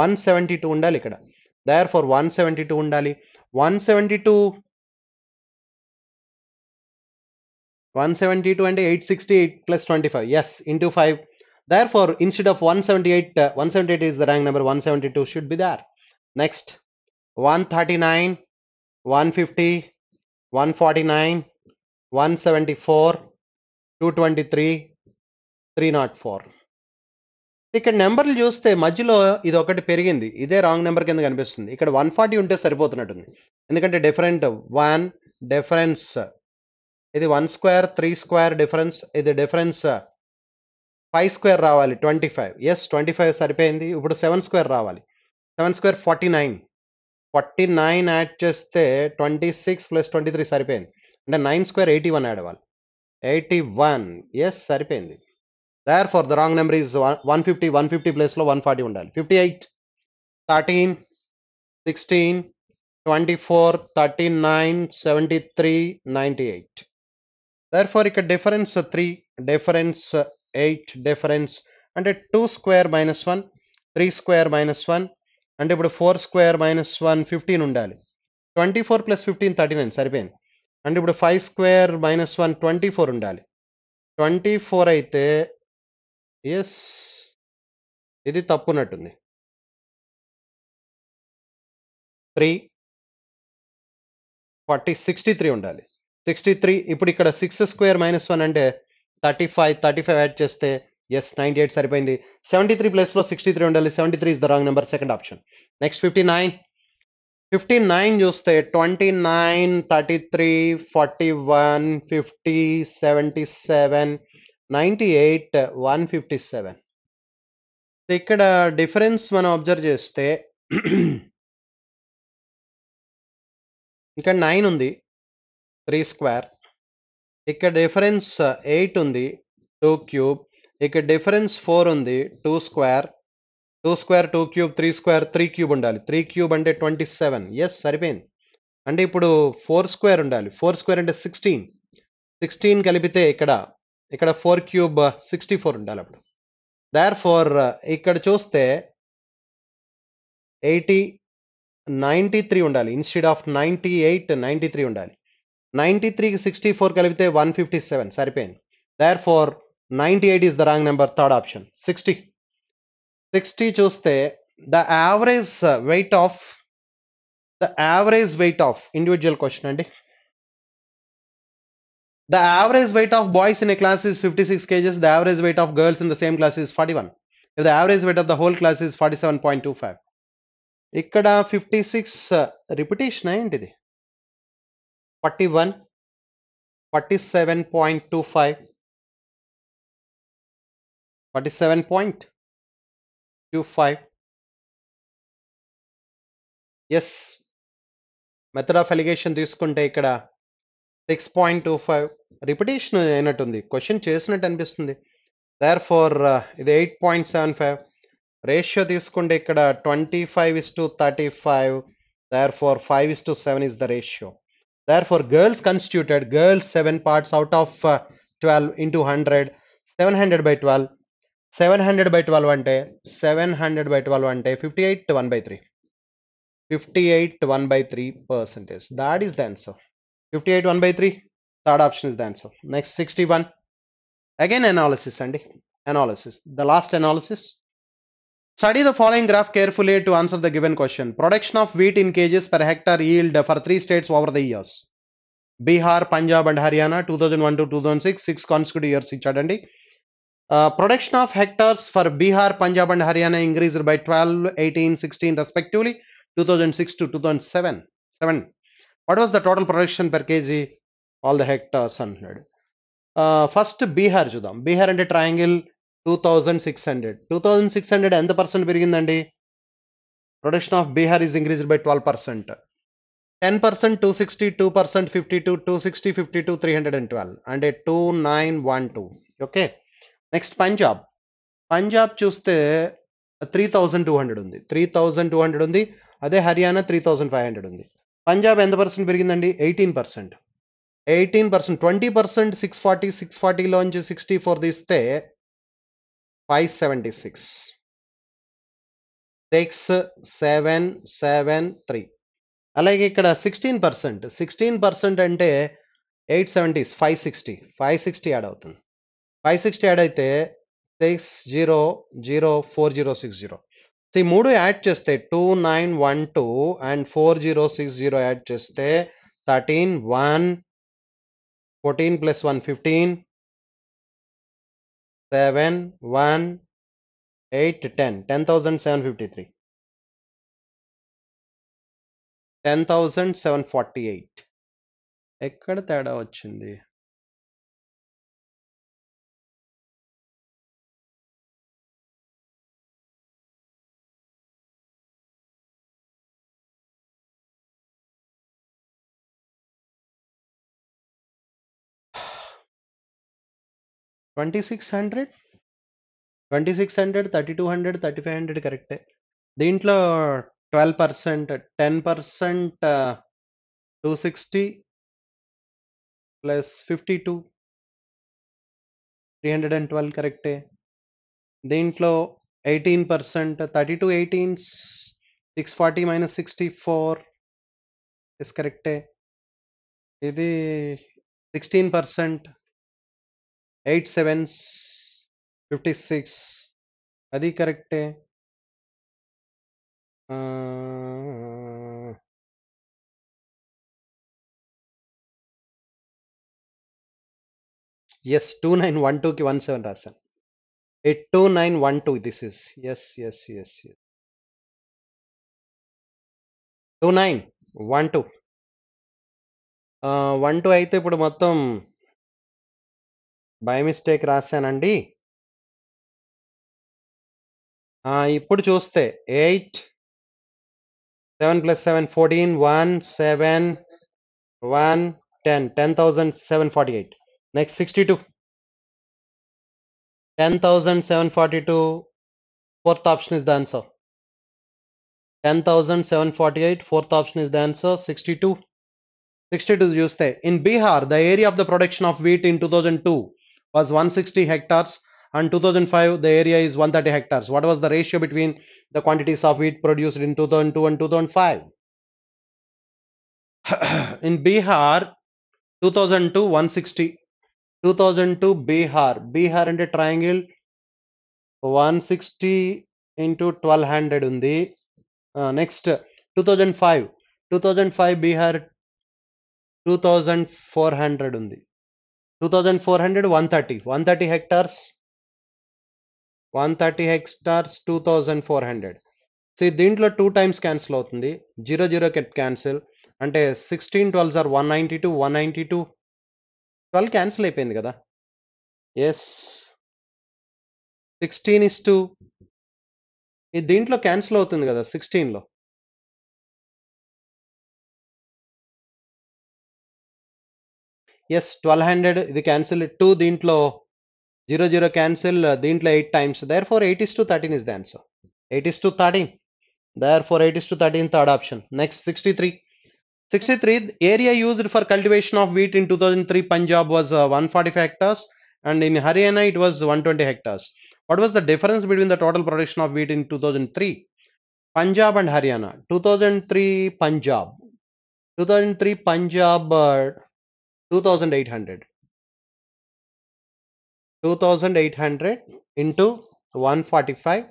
one seventy two ఉండాలి ఇక్కడ therefore one seventy two ఉండాలి one seventy two one seventy two అంటే eight sixty eight plus twenty five yes into five therefore instead of one seventy eight one seventy eight is the rank number one seventy two should be there next one thirty nine one fifty one forty nine one seventy four two twenty three three not four ఇక్కడ నెంబర్లు చూస్తే మధ్యలో ఇది ఒకటి పెరిగింది ఇదే రాంగ్ నెంబర్ కింద కనిపిస్తుంది ఇక్కడ వన్ ఫార్టీ ఉంటే సరిపోతున్నట్టుంది ఎందుకంటే డిఫరెంట్ వన్ డిఫరెన్స్ ఇది one square three square difference ఇది డిఫరెన్స్ ఫైవ్ స్క్వేర్ రావాలి twenty five yes twenty five సరిపోయింది ఇప్పుడు సెవెన్ స్క్వేర్ రావాలి seven square forty nine forty nine add చేస్తే twenty six plus twenty three సరిపోయింది అంటే nine square eighty one add అవ్వాలి ఎయిటీ వన్ ఎస్ సరిపోయింది therefore the wrong number is one fifty one fifty ప్లేస్లో వన్ ఫార్టీ ఉండాలి fifty eight thirteen sixteen twenty four thirty nine seventy three ninety eight therefore ఇక్కడ difference three difference eight difference అంటే two square minus one three square minus one అంటే ఇప్పుడు four square minus one fifteen ఉండాలి twenty four plus fifteen thirty nine సరిపోయింది అంటే ఇప్పుడు five square minus one twenty four ఉండాలి ట్వంటీ ఫోర్ అయితే ఎస్ ఇది తప్పునట్టుంది త్రీ ఫార్టీ సిక్స్టీ త్రీ ఉండాలి సిక్స్టీ త్రీ ఇప్పుడు ఇక్కడ సిక్స్ స్క్వేర్ మైనస్ వన్ అంటే thirty five thirty five add చేస్తే ఎస్ నైంటీ ఎయిట్ సరిపోయింది సెవెంటీ త్రీ ప్లస్లో సిక్స్టీ త్రీ ఉండాలి seventy three is the wrong number second option next fifty nine fifty nine చూస్తే twenty nine thirty three forty one fifty seventy seven ninety eight one fifty seven ఇక్కడ డిఫరెన్స్ మనం అబ్జర్వ్ చేస్తే ఇక్కడ నైన్ ఉంది త్రీ స్క్వేర్ ఇక్కడ డిఫరెన్స్ ఎయిట్ ఉంది టూ క్యూబ్ ఇక్కడ డిఫరెన్స్ ఫోర్ ఉంది two square two square two cube three square three cube ఉండాలి త్రీ క్యూబ్ అంటే ట్వంటీ సెవెన్ ఎస్ సరిపోయింది అంటే ఇప్పుడు ఫోర్ స్క్వేర్ ఉండాలి ఫోర్ స్క్వేర్ అంటే సిక్స్టీన్ సిక్స్టీన్ కలిపితే ఇక్కడ ఇక్కడ ఫోర్ క్యూబ్ సిక్స్టీ ఫోర్ ఉండాలి అప్పుడు దార్ ఫోర్ ఇక్కడ చూస్తే ఎయిటీ నైంటీ త్రీ ఉండాలి instead of ninety eight ninety three ఉండాలి 93 64 calibite 157 Sorry, pain. therefore 98 is the wrong number third option 60 60 choose the the average uh, weight of the average weight of individual question and the average weight of boys in a class is 56 kg. the average weight of girls in the same class is 41 if the average weight of the whole class is 47.25 ikkada 56 uh, repetition ayyindi one seven seven point two five point two five yes method of alligation తీసుకుంటే ఇక్కడ six point two five repetition అయినట్టుంది క్వశ్చన్ చేసినట్టు అనిపిస్తుంది దేర్ ఫోర్ uh, ఇది eight point seven five ratio తీసుకుంటే ఇక్కడ twenty five is to thirty five therefore five is to seven is the ratio Therefore, girls constituted girls 7 parts out of uh, 12 into 100, 700 by 12, 700 by 12 day 700 by 12 day 58 1 by 3. 58 1 by 3 percentage. That is the answer. 58 1 by 3, third option is the answer. Next 61. Again analysis and analysis. The last analysis Study the following graph carefully to answer the given question. Production of wheat in cages per hectare yield for three states over the years. Bihar, Punjab and Haryana 2001 to 2006, six consecutive years each attendee. Uh, production of hectares for Bihar, Punjab and Haryana increased by 12, 18, 16 respectively 2006 to 2007. Seven. What was the total production per kg? All the hectares Uh, first Bihar Judam. Bihar and a triangle two thousand six hundred two thousand six hundred ఎంత పర్సెంట్ పెరిగిందండి production of Bihar is increase by twelve percent ten percent two sixty two percent fifty two two sixty fifty two three hundred and twelve అంటే two nine one two okay next Punjab Punjab చూస్తే త్రీ థౌజండ్ టూ హండ్రెడ్ ఉంది త్రీ థౌజండ్ టూ హండ్రెడ్ ఉంది అదే Haryana three thousand five hundred ఉంది పంజాబ్ ఎంత పర్సెంట్ పెరిగిందండి eighteen percent eighteen percent twenty percent six forty six నుంచి సిక్స్టీ ఫోర్ తీస్తే five 576 six seven seven three అలాగే ఇక్కడ సిక్స్టీన్ పర్సెంట్ సిక్స్టీన్ పర్సెంట్ అంటే eight seventies five sixty five sixty add అవుతుంది ఫైవ్ సిక్స్టీ యాడ్ అయితే six zero zero four zero six zero ఈ మూడు యాడ్ చేస్తే two nine one two and four zero six zero add చేస్తే thirteen one fourteen plus one fifteen seven one eight ten ten thousand seven fifty three ten thousand seven forty eight ఎక్కడ తేడా వచ్చింది twenty six hundred twenty six hundred thirty two hundred thirty five hundred కరెక్టే దీంట్లో twelve percent ten percent two sixty plus fifty two three hundred and twelve కరెక్టే దీంట్లో eighteen percent thirty two eighteen six forty minus sixty four is కరెక్టే ఇది సిక్స్టీన్ పర్సెంట్ 87 56 అది கரெக்ட்டே எஸ் 2912 కి 17 రా sir 82912 this is yes yes yes yes 29 12 12 అయితే ఇప్పుడు మొత్తం బై మిస్టేక్ రాశానండి ఇప్పుడు చూస్తే eight seven plus seven fourteen one seven one ten ten thousand seven forty eight next sixty two ten thousand seven forty two fourth option is the answer ten thousand seven forty eight fourth option is the answer sixty two sixty two చూస్తే in Bihar the area of the production of wheat in two thousand two was 160 hectares and 2005 the area is 130 hectares what was the ratio between the quantities of wheat produced in 2002 and 2005 in bihar 2002 160 2002 bihar bihar ante triangle 160 into 1200 in the two 2005 2005 two thousand five two four hundred one one thirty thirty 2400 130 130 hectares 130 hectares 2400 so దీంట్లో టూ టైమ్స్ క్యాన్సిల్ అవుతుంది జీరో జీరో కెట్ క్యాన్సిల్ అంటే sixteen twelve sir one ninety two one ninety two twelve cancel అయిపోయింది కదా ఎస్ సిక్స్టీన్ ఇస్ టూ ఇది దీంట్లో క్యాన్సిల్ అవుతుంది కదా సిక్స్టీన్లో yes 1200 the cancel 2 the 0 0 cancel the uh, 8 times therefore 8 is to 13 is the answer 8 is to 13 therefore 8 is to 13 third option next 63 63 area used for cultivation of wheat in 2003 punjab was uh, 140 hectares and in haryana it was 120 hectares what was the difference between the total production of wheat in 2003 punjab and haryana 2003 punjab 2003 punjab uh, 2800 2800 into 145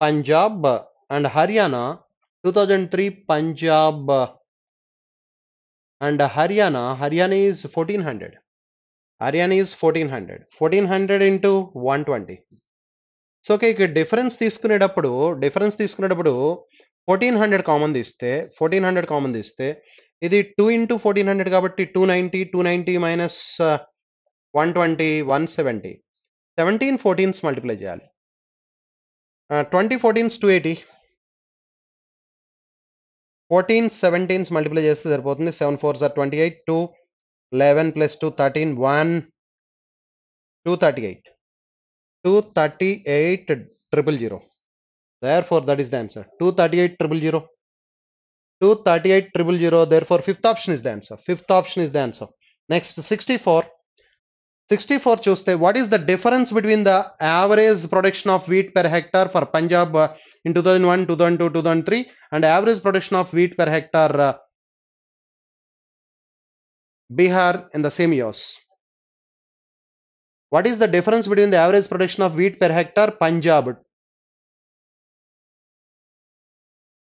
Punjab and Haryana 2003 Punjab and Haryana Haryana is 1400 Haryana is 1400 1400 into 120 so okay ఇక్కడ డిఫరెన్స్ తీసుకునేటప్పుడు డిఫరెన్స్ తీసుకునేటప్పుడు ఫోర్టీన్ హండ్రెడ్ కామన్ తీస్తే ఫోర్టీన్ హండ్రెడ్ కామన్ తీస్తే ఇది టూ ఇంటూ ఫోర్టీన్ హండ్రెడ్ కాబట్టి two ninety two ninety minus one twenty one seventy seventeen fourteens multiply చేయాలి twenty fourteens two eighty fourteen seventeens multiply చేస్తే సరిపోతుంది seven four sir twenty eight two eleven plus two thirteen one two thirty eight two thirty eight triple zero there four that is the answer two thirty eight triple zero 2380. Therefore, fifth option is the answer. Fifth option is the answer. Next, 64. 64 choose what is the difference between the average production of wheat per hectare for Punjab uh, in 2001, 2002, 2003 and average production of wheat per hectare uh, Bihar in the same years. What is the difference between the average production of wheat per hectare Punjab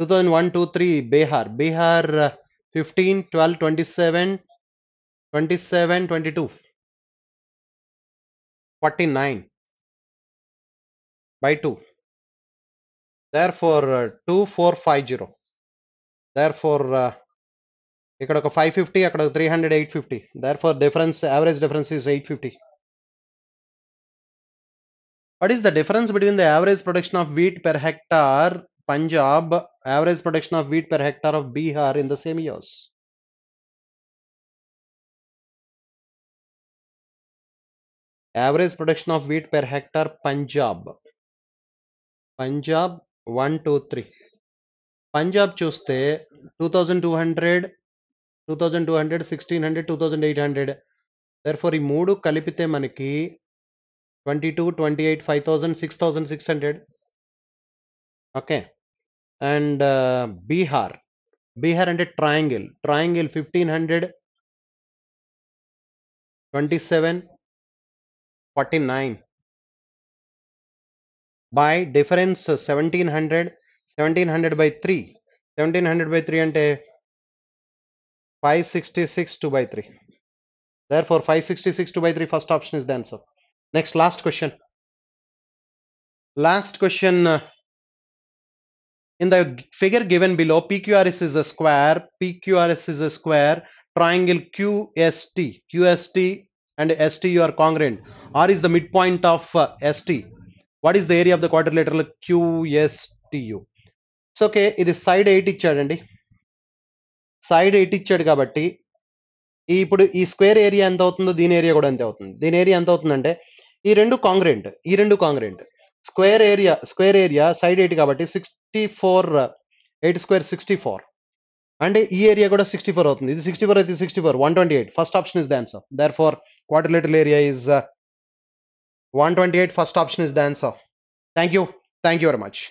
2001 2 3 Behar Behar uh, 15 12 27 27 22 49 by 2 therefore uh, 2 4 5 0 therefore uh, 550 300 850 therefore difference average difference is 850 what is the difference between the average production of wheat per hectare Punjab, average production of wheat per hectare of Bihar in the same years. Average production of wheat per hectare, Punjab. Punjab, one two three Punjab choose 2,200, 2,200, 1,600, 2,800. Therefore, 3 kalipite maniki, 22, 28, 5,000, 6,600 okay and uh, bihar bihar and a triangle triangle 1500 27 49 by difference 1700 uh, 1700 by 3 1700 by 3 a 566 2 by 3 therefore 566 2 by 3 first option is the answer next last question last question uh, in the figure given below, PQRS is a square, PQRS is a square, triangle QST, QST and ST you are congruent. R is the midpoint of uh, ST. What is the area of the quadrilateral QSTU? okay it is side 8 ichadandi side 8 ichadu kabatti ఇప్పుడు ఈ స్క్వేర్ ఏరియా ఎంత అవుతుందో దీని ఏరియా కూడా ఎంత అవుతుంది దీని ఏరియా ఎంత అవుతుందంటే ఈ రెండు కాంగ్రెంట్ ఈ రెండు congruent square area square area side eight కాబట్టి six sixty four eight square sixty four అంటే ఈ ఏరియా కూడా సిక్స్టీ ఫోర్ అవుతుంది ఇది సిక్స్టీ ఫోర్ అయితే sixty four one twenty eight first option is the answer there four quarter quadrilateral area is one twenty eight first option is the answer thank you thank you very much